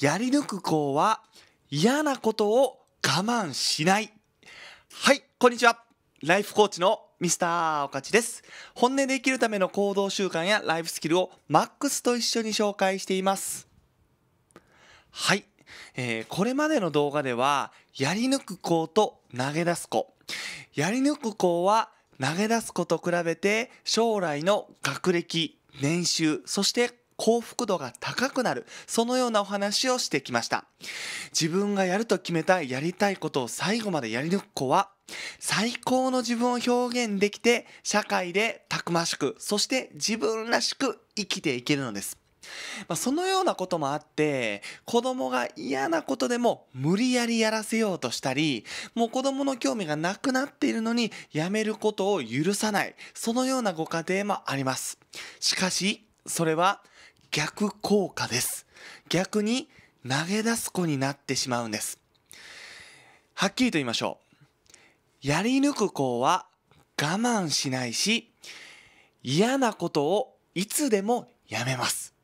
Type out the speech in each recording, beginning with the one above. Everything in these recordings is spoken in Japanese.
やり抜く子は嫌なことを我慢しない。はい、こんにちは。ライフコーチのミスターおかちです。本音で生きるための行動習慣やライフスキルをマックスと一緒に紹介しています。はい、えー、これまでの動画では、やり抜く子と投げ出す子。やり抜く子は投げ出す子と比べて将来の学歴、年収、そして幸福度が高くなる、そのようなお話をしてきました。自分がやると決めたやりたいことを最後までやり抜く子は、最高の自分を表現できて、社会でたくましく、そして自分らしく生きていけるのです。まあ、そのようなこともあって子供が嫌なことでも無理やりやらせようとしたりもう子供の興味がなくなっているのにやめることを許さないそのようなご家庭もありますしかしそれは逆効果です。逆に投げ出す子になってしまうんです。はっきりと言いましょう。やり抜く子は我慢しないし、嫌なことをいつでもやめます。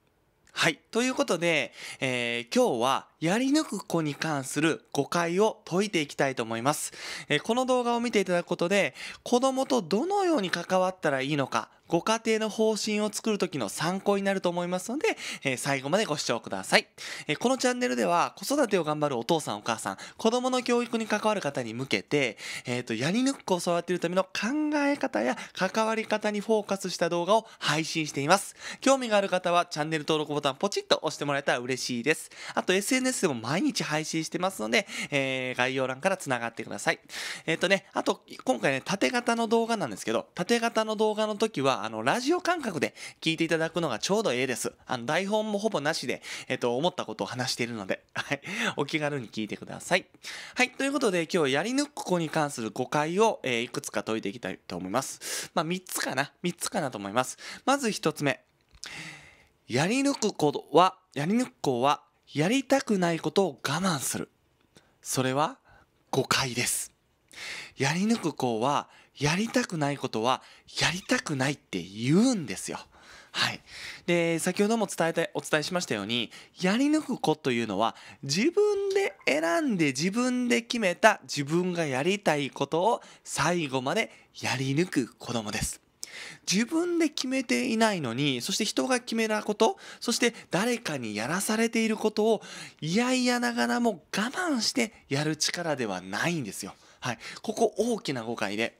はい。ということで、えー、今日はやり抜く子に関する誤解を解いていきたいと思います。えー、この動画を見ていただくことで、子供とどのように関わったらいいのか、ご家庭の方針を作る時の参考になると思いますので、えー、最後までご視聴ください、えー、このチャンネルでは子育てを頑張るお父さんお母さん子供の教育に関わる方に向けて、えーと、やり抜く子を育てるための考え方や関わり方にフォーカスした動画を配信しています興味がある方はチャンネル登録ボタンポチッと押してもらえたら嬉しいですあと SNS でも毎日配信してますので、えー、概要欄から繋がってくださいえっ、とねあと今回ね縦型の動画なんですけど縦型の動画の時はあの、ラジオ感覚で聞いていただくのがちょうどええです。あの、台本もほぼなしで、えっと、思ったことを話しているので、はい。お気軽に聞いてください。はい。ということで、今日やり抜く子に関する誤解を、えー、いくつか解いていきたいと思います。まあ、3つかな。3つかなと思います。まず1つ目。やり抜く子は、やり抜く子は、やりたくないことを我慢する。それは誤解です。やり抜く子はやりたくないことはやりたくないって言うんですよ。はい、で先ほども伝えてお伝えしましたようにやり抜く子というのは自分で選んで自分で決めた自分がやりたいことを最後までやり抜く子供です。自分で決めていないのにそして人が決めたことそして誰かにやらされていることを嫌々ながらも我慢してやる力ではないんですよ。はい、ここ大きな誤解で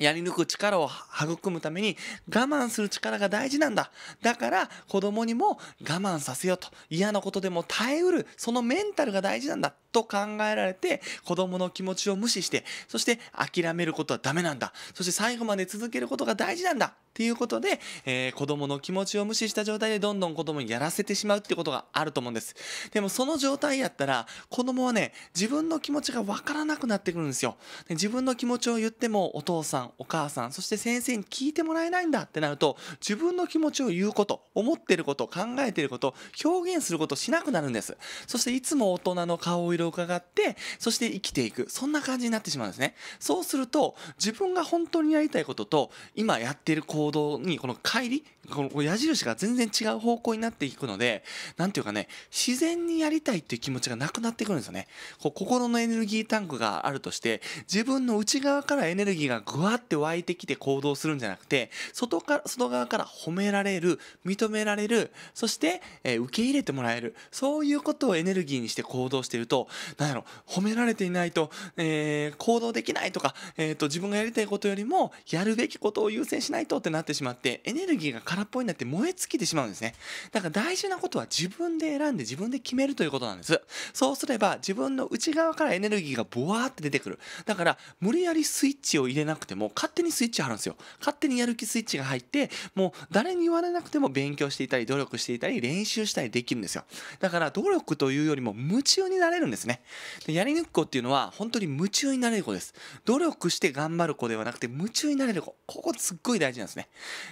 やり抜く力を育むために我慢する力が大事なんだ。だから子供にも我慢させようと。嫌なことでも耐えうる。そのメンタルが大事なんだ。と考えられて子供の気持ちを無視して、そして諦めることはダメなんだ。そして最後まで続けることが大事なんだ。っていうことで、えー、子供の気持ちを無視した状態でどんどん子供にやらせてしまうってことがあると思うんです。でもその状態やったら、子供はね、自分の気持ちがわからなくなってくるんですよ。自分の気持ちを言ってもお父さんんお母さんそして先生に聞いてもらえないんだってなると自分の気持ちを言うこと思ってること考えてること表現することしなくなるんですそしていつも大人の顔色を伺ってそして生きていくそんな感じになってしまうんですねそうすると自分が本当にやりたいことと今やっている行動にこの乖離この矢印が全然違う方向になっていくので何ていうかね自然にやりたいっていう気持ちがなくなってくるんですよねこう心のエネルギータンクがあるとして自分の内側からエネルギーがぐわわって湧いてきて行動するんじゃなくて、外から、外側から褒められる、認められる、そして、えー、受け入れてもらえる。そういうことをエネルギーにして行動してると、何やろ、褒められていないと、えー、行動できないとか、えっ、ー、と、自分がやりたいことよりも、やるべきことを優先しないとってなってしまって、エネルギーが空っぽになって燃え尽きてしまうんですね。だから大事なことは自分で選んで自分で決めるということなんです。そうすれば、自分の内側からエネルギーがボワーって出てくる。だから、無理やりスイッチを入れなくても、もう勝手にスイッチ貼るんですよ。勝手にやる気スイッチが入って、もう誰に言われなくても勉強していたり、努力していたり、練習したりできるんですよ。だから努力というよりも夢中になれるんですね。でやり抜く子っていうのは本当に夢中になれる子です。努力して頑張る子ではなくて夢中になれる子。ここすっごい大事なんですね。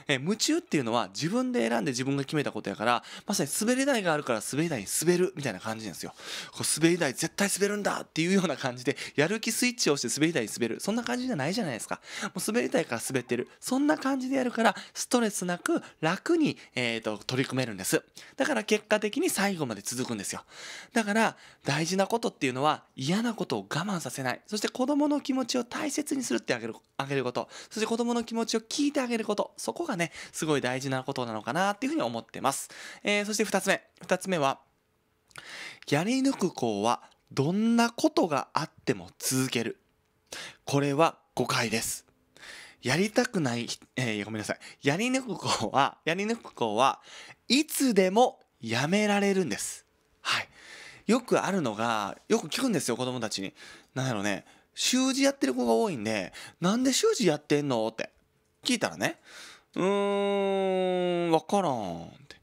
え夢中っていうのは自分で選んで自分が決めたことやから、まさに滑り台があるから滑り台に滑るみたいな感じなんですよ。こう滑り台絶対滑るんだっていうような感じで、やる気スイッチをして滑り台に滑る。そんな感じじゃないじゃないですか。もう滑りたいから滑ってる。そんな感じでやるから、ストレスなく楽に、えーと、取り組めるんです。だから結果的に最後まで続くんですよ。だから大事なことっていうのは嫌なことを我慢させない。そして子供の気持ちを大切にするってあげる、あげること。そして子供の気持ちを聞いてあげること。そこがね、すごい大事なことなのかなっていうふうに思ってます。えー、そして2つ目。2つ目は、やり抜く子はどんなことがあっても続ける。これは誤解です。やりたくない、えー、ごめんなさい。やり抜く子は、やり抜く子はいつでもやめられるんです。はい。よくあるのが、よく聞くんですよ、子供たちに。なんだろうね、習字やってる子が多いんで、なんで習字やってんのって聞いたらね、うーん、わからんって。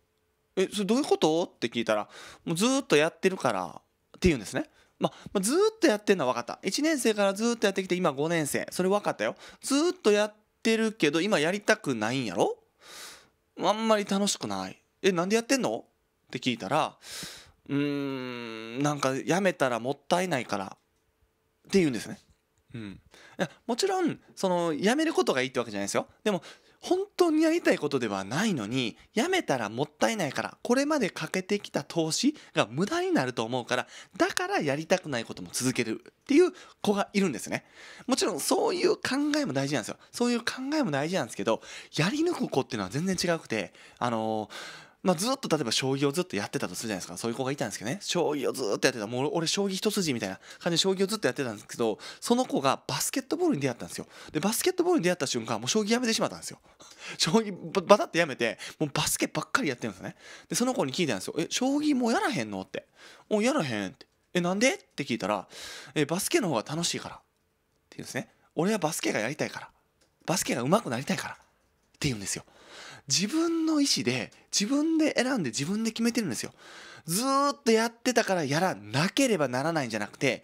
え、それどういうことって聞いたら、もうずっとやってるからって言うんですね。まあ、ずっとやってんのは分かった1年生からずっとやってきて今5年生それ分かったよずっとやってるけど今やりたくないんやろあんまり楽しくないえなんでやってんのって聞いたらうーんなんかやめたらもったいないからって言うんですねうん、もちろんそのやめることがいいってわけじゃないですよでも本当にやりたいことではないのに、やめたらもったいないから、これまでかけてきた投資が無駄になると思うから、だからやりたくないことも続けるっていう子がいるんですね。もちろんそういう考えも大事なんですよ。そういう考えも大事なんですけど、やり抜く子っていうのは全然違くて、あのーまあ、ずっと例えば将棋をずっとやってたとするじゃないですかそういう子がいたんですけどね将棋をずっとやってたもう俺将棋一筋みたいな感じで将棋をずっとやってたんですけどその子がバスケットボールに出会ったんですよでバスケットボールに出会った瞬間もう将棋やめてしまったんですよ 将棋バタってやめてもうバスケばっかりやってるんですねでその子に聞いたんですよ「え将棋もうやらへんの?」って「もうやらへん」って「えなんで?」って聞いたらえ「バスケの方が楽しいから」って言うんですね「俺はバスケがやりたいからバスケが上手くなりたいから」って言うんですよ自分の意思で自分で選んで自分で決めてるんですよ。ずっとやってたからやらなければならないんじゃなくて、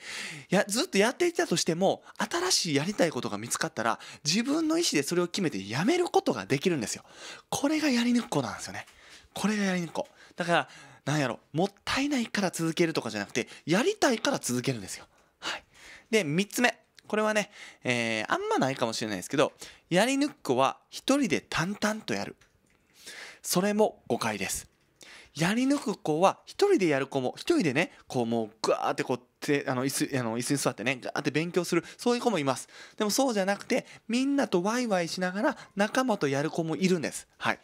や、ずっとやっていたとしても、新しいやりたいことが見つかったら、自分の意思でそれを決めてやめることができるんですよ。これがやり抜く子なんですよね。これがやり抜く子。だから、なんやろ、もったいないから続けるとかじゃなくて、やりたいから続けるんですよ。はい。で、3つ目。これはね、えー、あんまないかもしれないですけど、やり抜く子は一人で淡々とやる。それも誤解ですやり抜く子は一人でやる子も一人でねこうもうグワーってこうあの椅子あの椅子に座ってねガーって勉強するそういう子もいますでもそうじゃなくてみんなとワイワイしながら仲間とやる子もいるんですはい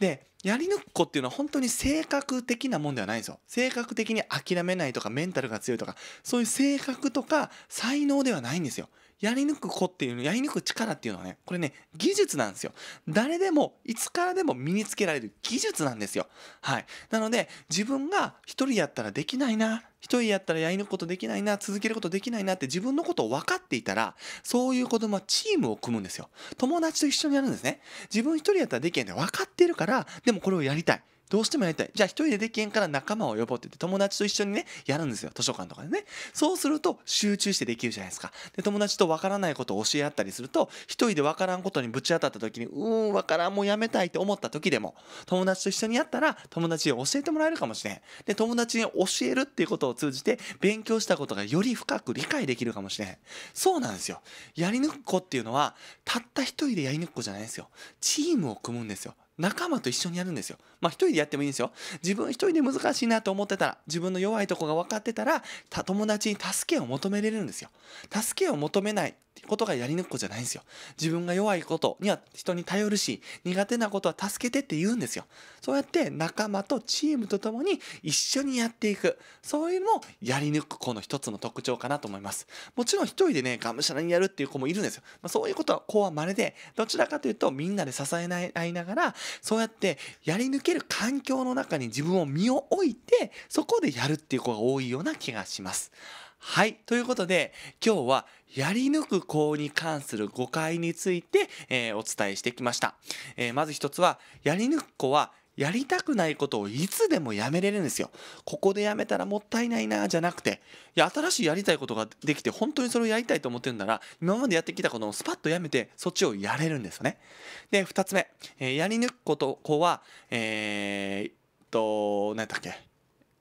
でやり抜く子っていうのは本当に性格的なもんではないんですよ性格的に諦めないとかメンタルが強いとかそういう性格とか才能ではないんですよやり抜く子っていうのやり抜く力っていうのはねこれね技術なんですよ誰でもいつからでも身につけられる技術なんですよはいなので自分が一人やったらできないな一人やったらやり抜くことできないな、続けることできないなって自分のことを分かっていたら、そういう子供はチームを組むんですよ。友達と一緒にやるんですね。自分一人やったらできないって分かってるから、でもこれをやりたい。どうしてもやりたい。じゃあ一人でできへんから仲間を呼ぼうって言って友達と一緒にね、やるんですよ。図書館とかでね。そうすると集中してできるじゃないですか。で、友達とわからないことを教え合ったりすると、一人でわからんことにぶち当たった時に、うーん、わからん、もうやめたいって思った時でも、友達と一緒にやったら友達に教えてもらえるかもしれん。で、友達に教えるっていうことを通じて、勉強したことがより深く理解できるかもしれん。そうなんですよ。やり抜く子っていうのは、たった一人でやり抜く子じゃないんですよ。チームを組むんですよ。仲間と一緒にやるんですよ。まあ一人でやってもいいんですよ。自分一人で難しいなと思ってたら、自分の弱いとこが分かってたら、た友達に助けを求めれるんですよ。助けを求めないってことがやり抜く子じゃないんですよ。自分が弱いことには人に頼るし、苦手なことは助けてって言うんですよ。そうやって仲間とチームと共に一緒にやっていく。そういうのもやり抜く子の一つの特徴かなと思います。もちろん一人でね、がむしゃらにやるっていう子もいるんですよ。まあ、そういうことは子は稀で、どちらかというとみんなで支え合いながら、そうやってやり抜ける環境の中に自分を身を置いてそこでやるっていう子が多いような気がします。はい。ということで、今日はやり抜く子に関する誤解について、えー、お伝えしてきました。えー、まず一つは、やり抜く子はやりたくないことをいつでもやめれるんですよ。ここでやめたらもったいないなじゃなくていや新しいやりたいことができて本当にそれをやりたいと思ってるなら今までやってきたことをスパッとやめてそっちをやれるんですよね。で2つ目、えー、やり抜くこと子はえー、っと何だっけ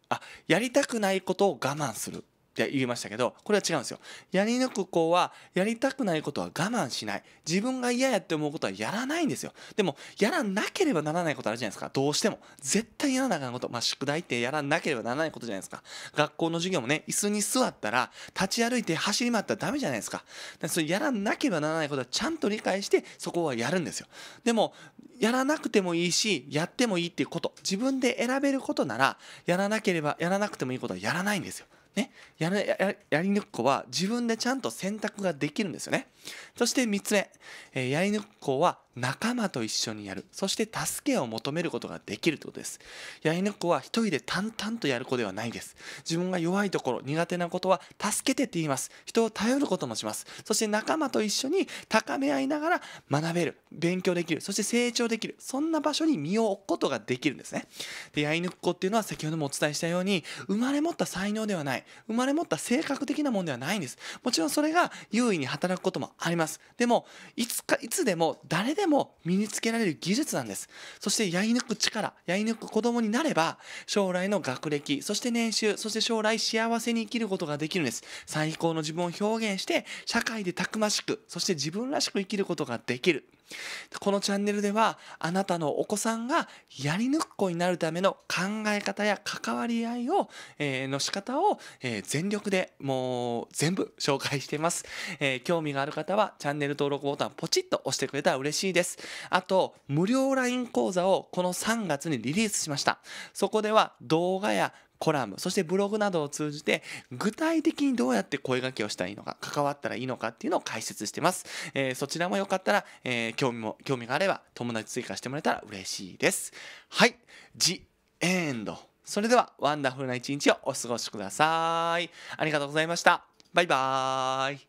あやりたくないことを我慢するって言いましたけどこれは違うんですよやり抜く子はやりたくないことは我慢しない自分が嫌やって思うことはやらないんですよでもやらなければならないことあるじゃないですかどうしても絶対やらなあかいことまあ宿題ってやらなければならないことじゃないですか学校の授業もね椅子に座ったら立ち歩いて走り回ったらダメじゃないですかかそれやらなければならないことはちゃんと理解してそこはやるんですよでもやらなくてもいいしやってもいいっていうこと自分で選べることならやらなければやらなくてもいいことはやらないんですよね、やらややり抜く子は自分でちゃんと選択ができるんですよね。そして3つ目、えー、やり抜く子は仲間と一緒にやるそして助けを求めることができるということですヤイネコは一人で淡々とやる子ではないです自分が弱いところ苦手なことは助けてって言います人を頼ることもしますそして仲間と一緒に高め合いながら学べる勉強できるそして成長できるそんな場所に身を置くことができるんですねでヤイヌっていうのは先ほどもお伝えしたように生まれ持った才能ではない生まれ持った性格的なものではないんですもちろんそれが優位に働くこともありますでもいつかいつでも誰でもも身につけられる技術なんです。そしてやり抜く力、やり抜く子供になれば、将来の学歴、そして年収、そして将来幸せに生きることができるんです。最高の自分を表現して、社会でたくましく、そして自分らしく生きることができる。このチャンネルではあなたのお子さんがやり抜く子になるための考え方や関わり合いを、えー、の仕方を、えー、全力でもう全部紹介しています、えー、興味がある方はチャンネル登録ボタンポチッと押してくれたら嬉しいですあと無料 LINE 講座をこの3月にリリースしましたそこでは動画やコラム、そしてブログなどを通じて、具体的にどうやって声掛けをしたらいいのか、関わったらいいのかっていうのを解説してます。えー、そちらもよかったら、えー、興味も、興味があれば友達追加してもらえたら嬉しいです。はい。ジ・エンド。それでは、ワンダフルな一日をお過ごしください。ありがとうございました。バイバーイ。